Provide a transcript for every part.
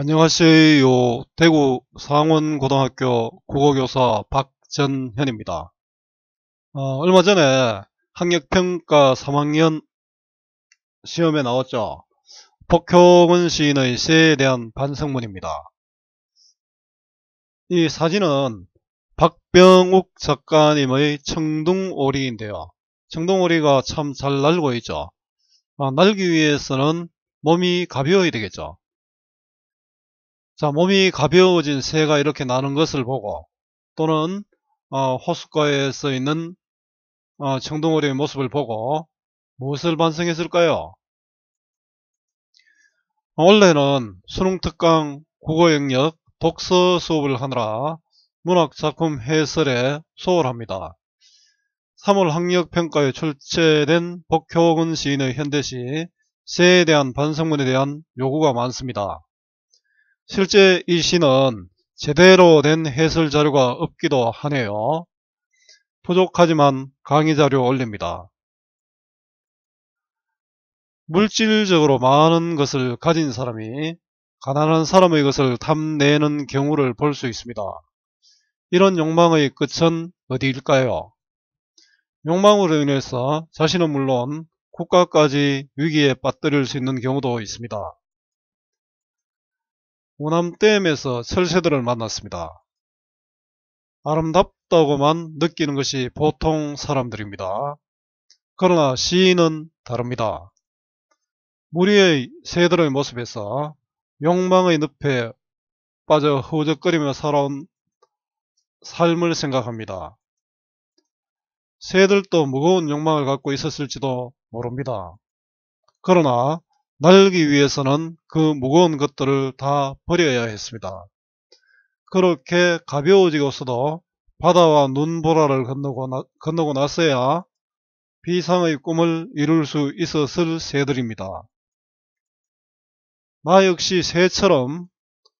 안녕하세요. 대구 상원고등학교 국어교사 박전현입니다. 어, 얼마 전에 학력평가 3학년 시험에 나왔죠. 박형은 시인의 시에 대한 반성문입니다. 이 사진은 박병욱 작가님의 청둥오리인데요. 청둥오리가 참 잘 날고 있죠. 아, 날기 위해서는 몸이 가벼워야 되겠죠. 자, 몸이 가벼워진 새가 이렇게 나는 것을 보고 또는 어, 호숫가에 서 있는 어, 청동오리의 모습을 보고 무엇을 반성했을까요? 원래는 수능특강 국어영역 독서 수업을 하느라 문학작품 해설에 소홀합니다. 3월 학력평가에 출제된 복효근 시인의 현대시 새에 대한 반성문에 대한 요구가 많습니다. 실제 이 시는 제대로 된 해설 자료가 없기도 하네요. 부족하지만 강의 자료 올립니다. 물질적으로 많은 것을 가진 사람이 가난한 사람의 것을 탐내는 경우를 볼 수 있습니다. 이런 욕망의 끝은 어디일까요? 욕망으로 인해서 자신은 물론 국가까지 위기에 빠뜨릴 수 있는 경우도 있습니다. 오남댐에서 철새들을 만났습니다. 아름답다고만 느끼는 것이 보통 사람들입니다. 그러나 시인은 다릅니다. 무리의 새들의 모습에서 욕망의 늪에 빠져 허우적거리며 살아온 삶을 생각합니다. 새들도 무거운 욕망을 갖고 있었을지도 모릅니다. 그러나 날기 위해서는 그 무거운 것들을 다 버려야 했습니다. 그렇게 가벼워지고서도 바다와 눈보라를 건너고, 나, 건너고 나서야 비상의 꿈을 이룰 수 있었을 새들입니다. 나 역시 새처럼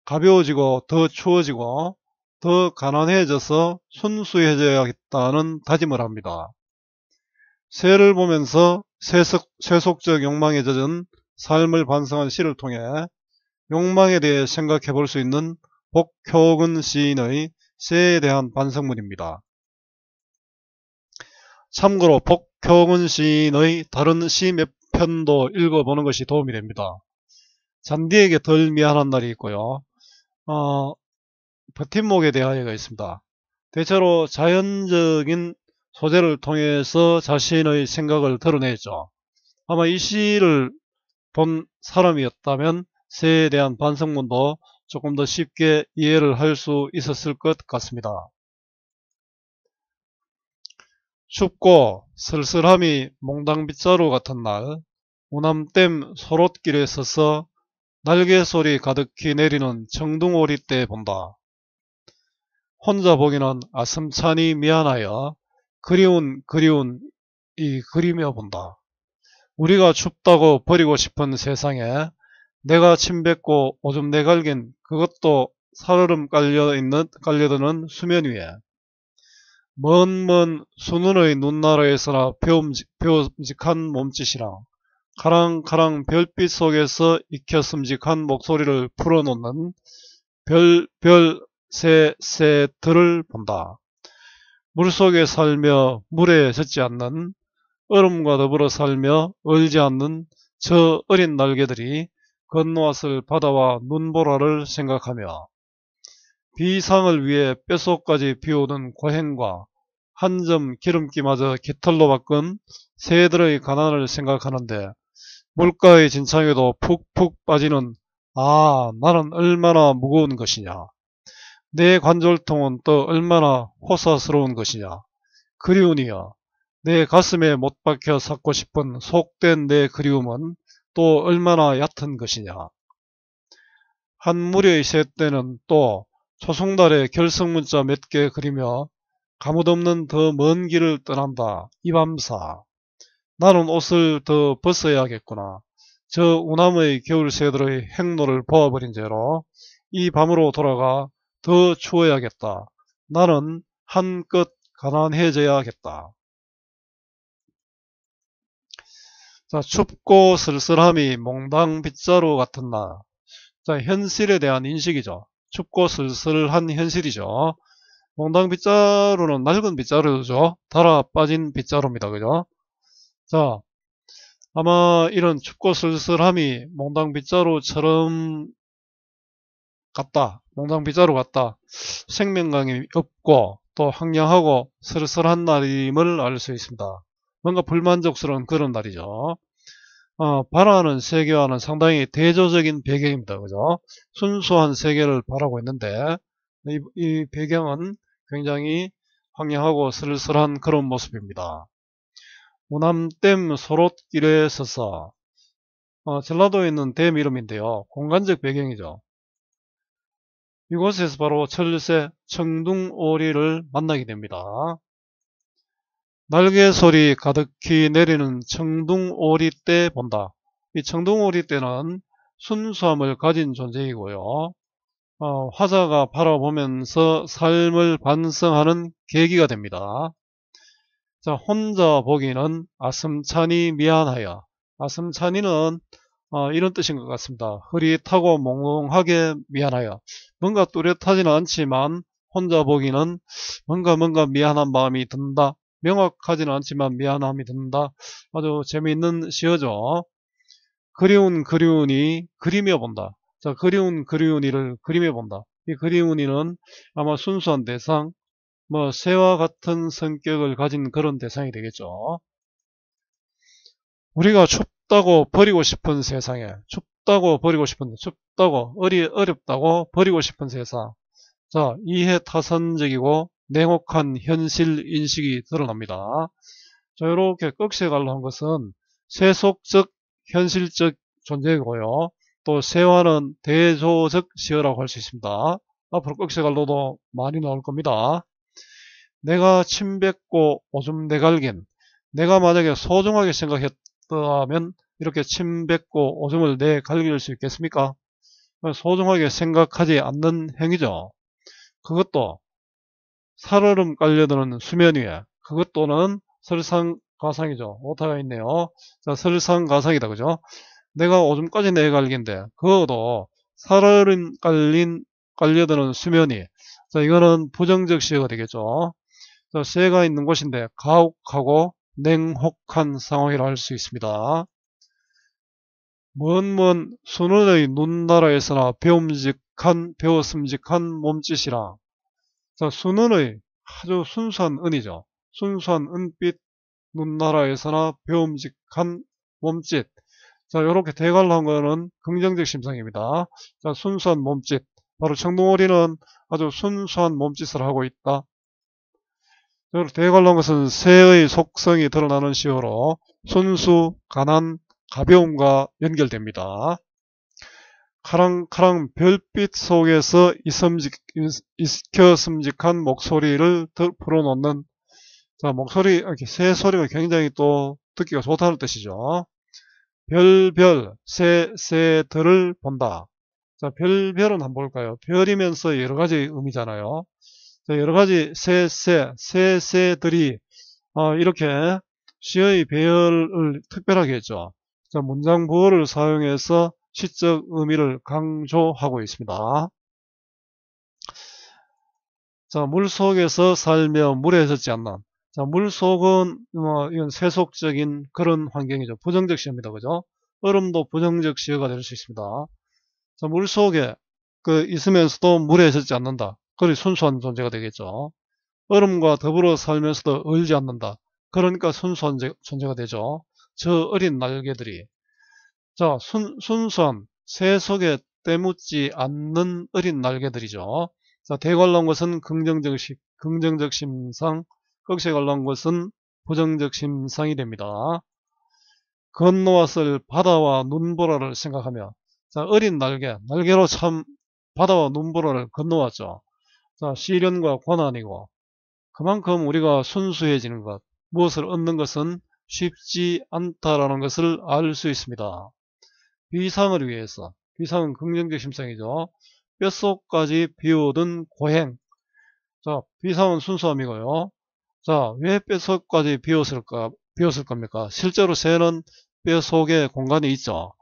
가벼워지고 더 추워지고 더 가난해져서 순수해져야겠다는 다짐을 합니다. 새를 보면서 세속, 세속적 욕망에 젖은 삶을 반성한 시를 통해 욕망에 대해 생각해 볼 수 있는 복효근 시인의 시에 대한 반성문입니다. 참고로 복효근 시인의 다른 시 몇 편도 읽어보는 것이 도움이 됩니다. 잔디에게 덜 미안한 날이 있고요. 어, 버팀목에 대하여가 있습니다. 대체로 자연적인 소재를 통해서 자신의 생각을 드러내죠. 아마 이 시를 본 사람이었다면 새에 대한 반성문도 조금 더 쉽게 이해를 할 수 있었을 것 같습니다. 춥고 쓸쓸함이 몽당빗자루 같은 날 우남댐 소롯길에 서서 날개소리 가득히 내리는 청둥오리 때 본다. 혼자 보기는 아슴찬히 미안하여 그리운 그리운 이 그리며 본다. 우리가 춥다고 버리고 싶은 세상에 내가 침뱉고 오줌 내갈긴 그것도 살얼음 깔려있는, 깔려드는 수면 위에 먼 먼 수눈의 눈나라에서나 배움직한 배움직 몸짓이랑 가랑가랑 별빛 속에서 익혔음직한 목소리를 풀어놓는 별별 새새들을 본다. 물속에 살며 물에 젖지 않는 얼음과 더불어 살며 얼지 않는 저 어린 날개들이 건너왔을 바다와 눈보라를 생각하며 비상을 위해 뼛속까지 비오는 고행과 한 점 기름기마저 깃털로 바꾼 새들의 가난을 생각하는데 물가의 진창에도 푹푹 빠지는 아 나는 얼마나 무거운 것이냐 내 관절통은 또 얼마나 호사스러운 것이냐 그리우니여 내 가슴에 못 박혀 삭고 싶은 속된 내 그리움은 또 얼마나 얕은 것이냐. 한무려의새 때는 또 초승달에 결승문자 몇 개 그리며 가뭇없는 더 먼 길을 떠난다. 이밤사. 나는 옷을 더 벗어야겠구나. 저 우남의 겨울새들의 행로를 보아버린 죄로 이 밤으로 돌아가 더 추워야겠다. 나는 한껏 가난해져야겠다. 자, 춥고 쓸쓸함이 몽당 빗자루 같은 날. 자, 현실에 대한 인식이죠. 춥고 쓸쓸한 현실이죠. 몽당 빗자루는 낡은 빗자루죠. 달아 빠진 빗자루입니다. 그죠? 자, 아마 이런 춥고 쓸쓸함이 몽당 빗자루처럼 같다. 몽당 빗자루 같다. 생명감이 없고 또 황량하고 쓸쓸한 날임을 알 수 있습니다. 뭔가 불만족스러운 그런 날이죠. 어, 바라는 세계와는 상당히 대조적인 배경입니다. 그죠? 순수한 세계를 바라고 있는데 이, 이 배경은 굉장히 황량하고 쓸쓸한 그런 모습입니다. 우남댐 소롯길에 서서 어, 전라도에 있는 댐 이름인데요. 공간적 배경이죠. 이곳에서 바로 철새 청둥오리를 만나게 됩니다. 날개소리 가득히 내리는 청둥오리 떼 본다. 이 청둥오리 떼는 순수함을 가진 존재이고요. 어, 화자가 바라보면서 삶을 반성하는 계기가 됩니다. 자, 혼자 보기는 아슴찬이 미안하여. 아슴찬이는 어, 이런 뜻인 것 같습니다. 흐릿하고 몽롱하게 미안하여. 뭔가 뚜렷하지는 않지만 혼자 보기는 뭔가 뭔가 미안한 마음이 든다. 명확하지는 않지만 미안함이 든다. 아주 재미있는 시어죠. 그리운 그리운이 그리며 본다. 자, 그리운 그리운이를 그리며 본다. 이 그리운이는 아마 순수한 대상, 뭐 새와 같은 성격을 가진 그런 대상이 되겠죠. 우리가 춥다고 버리고 싶은 세상에 춥다고 버리고 싶은 춥다고 어리 어렵다고 버리고 싶은 세상. 자, 이해 타선적이고 냉혹한 현실 인식이 드러납니다. 자, 이렇게 꺽쇠갈로 한 것은 세속적 현실적 존재이고요. 또 세화는 대조적 시어라고 할 수 있습니다. 앞으로 꺽쇠갈로도 많이 나올 겁니다. 내가 침뱉고 오줌 내갈긴 내가 만약에 소중하게 생각했다면 이렇게 침뱉고 오줌을 내갈길 수 있겠습니까? 소중하게 생각하지 않는 행위죠. 그것도 살얼음 깔려드는 수면 위에 그것 또는 설상가상이죠. 오타가 있네요. 자, 설상가상이다. 그죠? 내가 오줌까지 내갈긴데 그거도 살얼음 깔린 깔려드는 수면이 자 이거는 부정적 시가 되겠죠. 자, 새가 있는 곳인데 가혹하고 냉혹한 상황이라 할 수 있습니다. 먼먼 순원의 눈나라에서나 배움직한 배웠음직한 몸짓이라 자, 순은의 아주 순수한 은이죠. 순수한 은빛 눈나라에서나 배움직한 몸짓. 자, 요렇게 대갈한 거는 긍정적 심상입니다. 자, 순수한 몸짓. 바로 청동오리는 아주 순수한 몸짓을 하고 있다. 이렇게 대갈한 것은 새의 속성이 드러나는 시호로 순수, 가난, 가벼움과 연결됩니다. 카랑카랑 별빛 속에서 이섬직, 익혀 섬직한 목소리를 불어넣는 자, 목소리, 이렇게 새 소리가 굉장히 또 듣기가 좋다는 뜻이죠. 별별, 새, 새들을 본다. 자, 별별은 한번 볼까요? 별이면서 여러가지 의미잖아요. 자, 여러가지 새, 새, 새, 새들이, 어, 이렇게 시의 배열을 특별하게 했죠. 자, 문장 부호를 사용해서 시적 의미를 강조하고 있습니다. 자, 물 속에서 살며 물에서 지 않는. 자, 물 속은, 어, 이건 세속적인 그런 환경이죠. 부정적 시어입니다. 그죠? 얼음도 부정적 시어가 될 수 있습니다. 자, 물 속에, 그, 있으면서도 물에 젖지 않는다. 그리 순수한 존재가 되겠죠. 얼음과 더불어 살면서도 얼지 않는다. 그러니까 순수한 존재가 되죠. 저 어린 날개들이 자, 순, 순수함, 세속에 때묻지 않는 어린 날개들이죠. 자, 대관람 것은 긍정적, 시, 긍정적 심상, 꺽쇠 관람 것은 부정적 심상이 됩니다. 건너왔을 바다와 눈보라를 생각하며 자, 어린 날개, 날개로 참 바다와 눈보라를 건너왔죠. 자, 시련과 고난이고 그만큼 우리가 순수해지는 것, 무엇을 얻는 것은 쉽지 않다라는 것을 알 수 있습니다. 비상을 위해서 비상은 긍정적 심상이죠. 뼛속까지 비오던 고행 자 비상은 순수함이고요. 자왜 뼛속까지 비었을까 비었을 겁니까? 실제로 새는 뼛속에 공간이 있죠.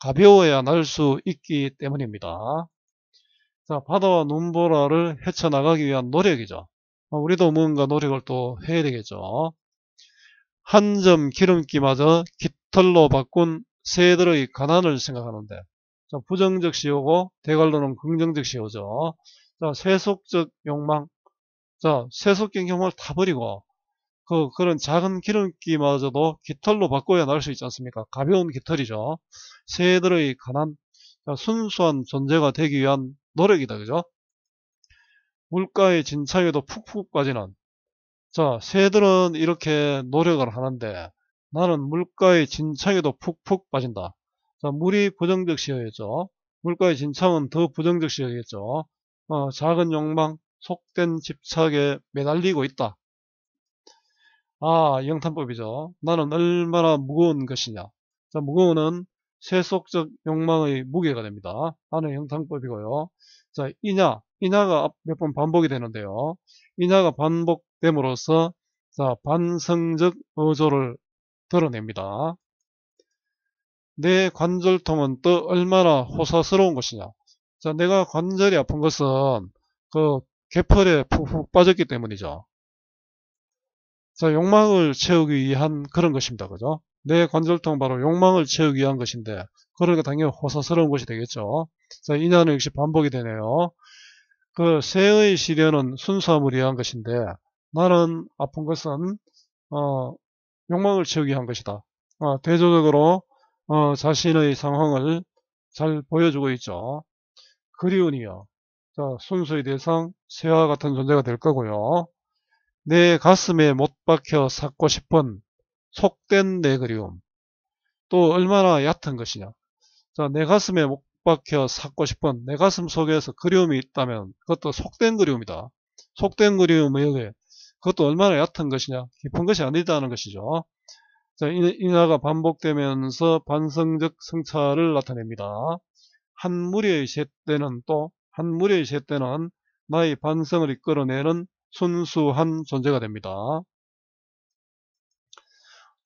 가벼워야 날 수 있기 때문입니다. 자, 바다와 눈보라를 헤쳐나가기 위한 노력이죠. 아, 우리도 뭔가 노력을 또 해야 되겠죠. 한 점 기름기마저 깃털로 바꾼 새들의 가난을 생각하는데 자, 부정적 시효고 대괄로는 긍정적 시효죠. 자, 세속적 욕망 자, 세속적 욕망을 다 버리고 그 그런 작은 기름기마저도 깃털로 바꿔야 나올 수 있지 않습니까? 가벼운 깃털이죠. 새들의 가난, 자, 순수한 존재가 되기 위한 노력이다, 그죠? 물가의 진창에도 푹푹 빠지는 자, 새들은 이렇게 노력을 하는데 나는 물가의 진창에도 푹푹 빠진다. 자, 물이 부정적 시어겠죠 물가의 진창은 더 부정적 시어겠죠 어, 작은 욕망, 속된 집착에 매달리고 있다. 아, 영탄법이죠. 나는 얼마나 무거운 것이냐. 자, 무거운은 세속적 욕망의 무게가 됩니다. 나는 영탄법이고요. 자, 이냐, 인하가 몇 번 반복이 되는데요. 이냐가 반복됨으로써 자, 반성적 어조를 드러냅니다. 내 관절통은 또 얼마나 호사스러운 것이냐. 자, 내가 관절이 아픈 것은 그 개펄에 푹푹 빠졌기 때문이죠. 자, 욕망을 채우기 위한 그런 것입니다. 그죠? 내 관절통 바로 욕망을 채우기 위한 것인데, 그러니까 당연히 호사스러운 것이 되겠죠. 자, 인연은 역시 반복이 되네요. 그 새의 시련은 순수함을 위한 것인데, 나는 아픈 것은, 어, 욕망을 채우기 위한 것이다. 어, 대조적으로 어, 자신의 상황을 잘 보여주고 있죠. 그리운이요. 자, 순수의 대상, 새와 같은 존재가 될 거고요. 내 가슴에 못 박혀 삭고 싶은 속된 내 그리움. 또 얼마나 얕은 것이냐. 자, 내 가슴에 못 박혀 삭고 싶은 내 가슴 속에서 그리움이 있다면 그것도 속된 그리움이다. 속된 그리움의 그것도 얼마나 얕은 것이냐 깊은 것이 아니다는 것이죠 자, 인하가 반복되면서 반성적 성찰을 나타냅니다 한 무리의 세대는 또 한 무리의 세대는 나의 반성을 이끌어내는 순수한 존재가 됩니다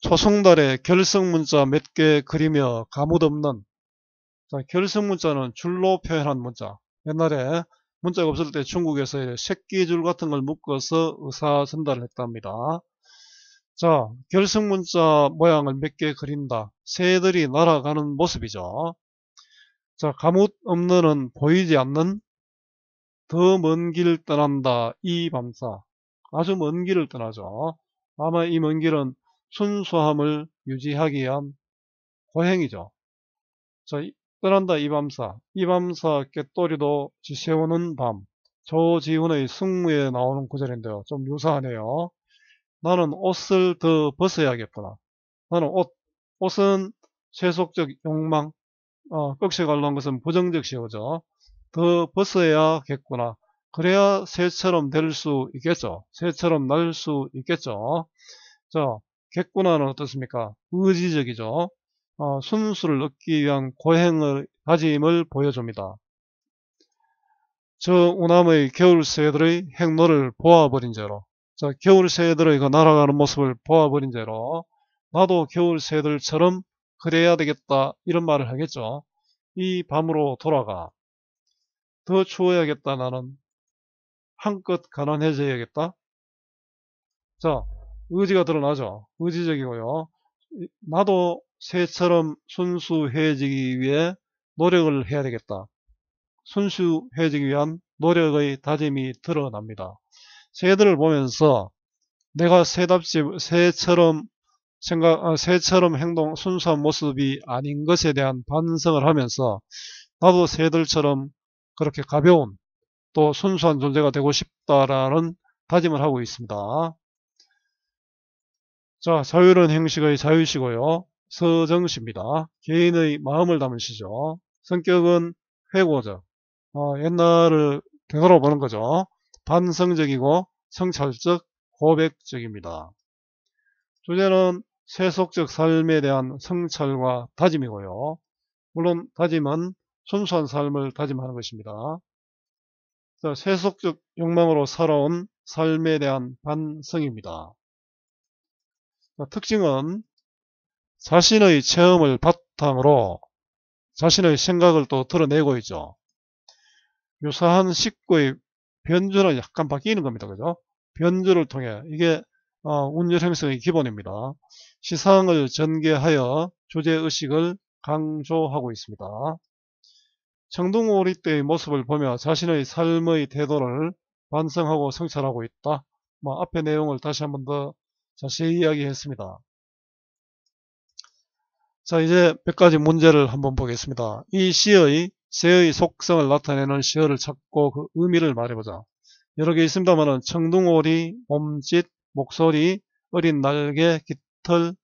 초승달에 결성문자 몇 개 그리며 가뭇 없는 자, 결성문자는 줄로 표현한 문자 옛날에 문자가 없을 때 중국에서 새끼줄 같은 걸 묶어서 의사 전달을 했답니다. 자, 결승 문자 모양을 몇 개 그린다. 새들이 날아가는 모습이죠. 자, 가뭇 없는은 보이지 않는 더 먼길을 떠난다. 이 밤사. 아주 먼 길을 떠나죠. 아마 이 먼 길은 순수함을 유지하기 위한 고행이죠. 자, 떠난다 이밤사 이밤사 깨또리도 지새우는 밤 조지훈의 승무에 나오는 구절인데요 좀 유사하네요 나는 옷을 더 벗어야겠구나 나는 옷 옷은 세속적 욕망 어, 끝에 관련 것은 부정적 시효죠 더 벗어야겠구나 그래야 새처럼 될 수 있겠죠 새처럼 날 수 있겠죠 자 객구나는 어떻습니까 의지적이죠 어, 순수를 얻기 위한 고행의 가짐을 보여줍니다. 저 우남의 겨울 새들의 행로를 보아버린 죄로 자, 겨울 새들의 그 날아가는 모습을 보아버린 죄로 나도 겨울 새들처럼 그래야 되겠다 이런 말을 하겠죠. 이 밤으로 돌아가 더 추워야겠다 나는 한껏 가난해져야겠다. 자 의지가 드러나죠. 의지적이고요. 나도 새처럼 순수해지기 위해 노력을 해야 되겠다. 순수해지기 위한 노력의 다짐이 드러납니다. 새들을 보면서 내가 새답지 새처럼 생각 어, 새처럼 행동 순수한 모습이 아닌 것에 대한 반성을 하면서 나도 새들처럼 그렇게 가벼운 또 순수한 존재가 되고 싶다라는 다짐을 하고 있습니다. 자, 자유로운 행식의 자유시고요. 서정시입니다. 개인의 마음을 담은 시죠. 성격은 회고적, 어, 옛날을 되돌아 보는 거죠. 반성적이고 성찰적, 고백적입니다. 주제는 세속적 삶에 대한 성찰과 다짐이고요. 물론 다짐은 순수한 삶을 다짐하는 것입니다. 자, 세속적 욕망으로 살아온 삶에 대한 반성입니다. 자, 특징은 자신의 체험을 바탕으로 자신의 생각을 또 드러내고 있죠. 유사한 식구의 변조는 약간 바뀌는 겁니다. 그죠? 변조를 통해 이게 어, 운율 행성의 기본입니다. 시상을 전개하여 조제의식을 강조하고 있습니다. 청동오리 때의 모습을 보며 자신의 삶의 태도를 반성하고 성찰하고 있다. 뭐 앞에 내용을 다시 한번 더 자세히 이야기했습니다. 자 이제 몇가지 문제를 한번 보겠습니다. 이시의 새의 속성을 나타내는 시어를 찾고 그 의미를 말해보자. 여러 개 있습니다만 청둥오리, 몸짓, 목소리, 어린 날개, 깃털,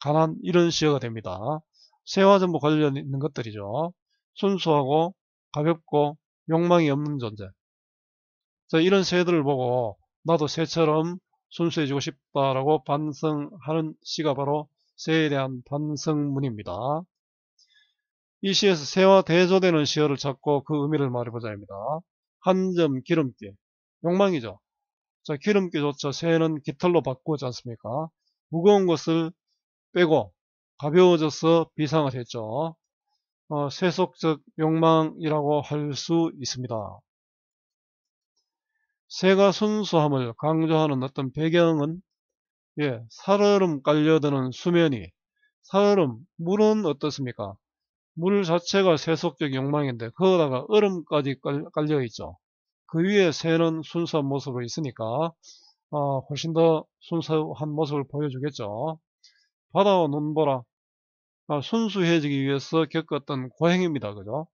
가난 이런 시어가 됩니다. 새와 전부 관련 있는 것들이죠. 순수하고 가볍고 욕망이 없는 존재. 자, 이런 새들을 보고 나도 새처럼 순수해지고 싶다라고 반성하는 시가 바로 세에 대한 반성문입니다. 이 시에서 세와 대조되는 시어를 찾고 그 의미를 말해보자입니다. 한 점 기름기, 욕망이죠. 자, 기름기조차 새는 깃털로 바꾸지 않습니까? 무거운 것을 빼고 가벼워져서 비상을 했죠. 어, 세속적 욕망이라고 할 수 있습니다. 새가 순수함을 강조하는 어떤 배경은 예, 살얼음 깔려드는 수면이 살얼음, 물은 어떻습니까? 물 자체가 세속적 욕망인데 거기다가 얼음까지 깔려 있죠. 그 위에 새는 순수한 모습으로 있으니까 어, 훨씬 더 순수한 모습을 보여주겠죠. 바다와 눈보라 아, 순수해지기 위해서 겪었던 고행입니다. 그죠?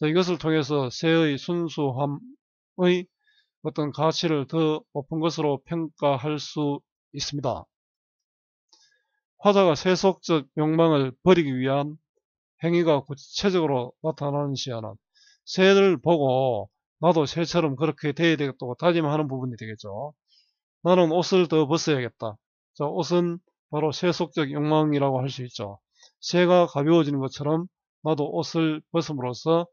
자, 이것을 통해서 새의 순수함의 어떤 가치를 더 높은 것으로 평가할 수 있습니다. 화자가 세속적 욕망을 버리기 위한 행위가 구체적으로 나타나는 시야는 새를 보고 나도 새처럼 그렇게 돼야 되겠다고 다짐하는 부분이 되겠죠. 나는 옷을 더 벗어야겠다. 자, 옷은 바로 세속적 욕망이라고 할 수 있죠. 새가 가벼워지는 것처럼 나도 옷을 벗음으로써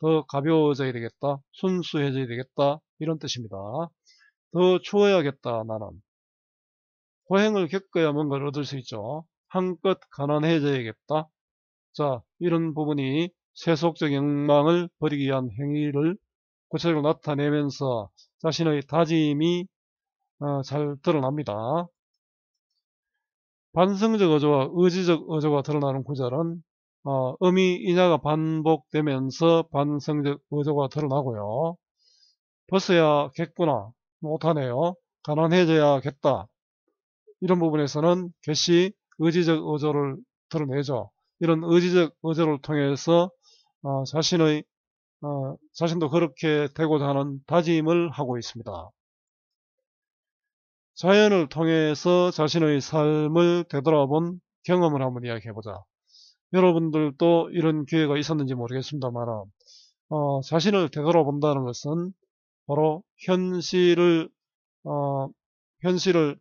더 가벼워져야 되겠다. 순수해져야 되겠다. 이런 뜻입니다. 더 추워야겠다. 나는. 고행을 겪어야 뭔가를 얻을 수 있죠. 한껏 가난해져야겠다. 자, 이런 부분이 세속적 욕망을 버리기 위한 행위를 구체적으로 나타내면서 자신의 다짐이 어, 잘 드러납니다. 반성적 어조와 의지적 어조가 드러나는 구절은 어, 음이 인야가 반복되면서 반성적 어조가 드러나고요. 벗어야겠구나. 못하네요. 가난해져야겠다. 이런 부분에서는 개시 의지적 의조를 드러내죠. 이런 의지적 의조를 통해서 어, 자신의 어, 자신도 그렇게 되고자 하는 다짐을 하고 있습니다. 자연을 통해서 자신의 삶을 되돌아본 경험을 한번 이야기해보자. 여러분들도 이런 기회가 있었는지 모르겠습니다만 어, 자신을 되돌아본다는 것은 바로 현실을 어, 현실을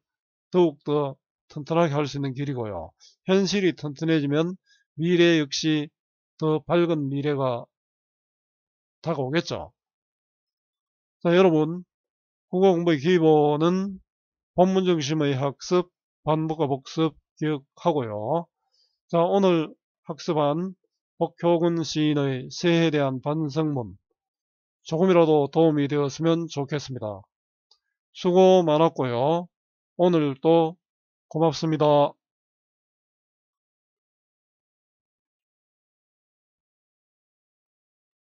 더욱더 튼튼하게 할 수 있는 길이고요. 현실이 튼튼해지면 미래 역시 더 밝은 미래가 다가오겠죠. 자, 여러분, 국어공부의 기본은 본문 중심의 학습, 반복과 복습 기억하고요. 자, 오늘 학습한 복효군 시인의 새해에 대한 반성문 조금이라도 도움이 되었으면 좋겠습니다. 수고 많았고요. 오늘도 고맙습니다.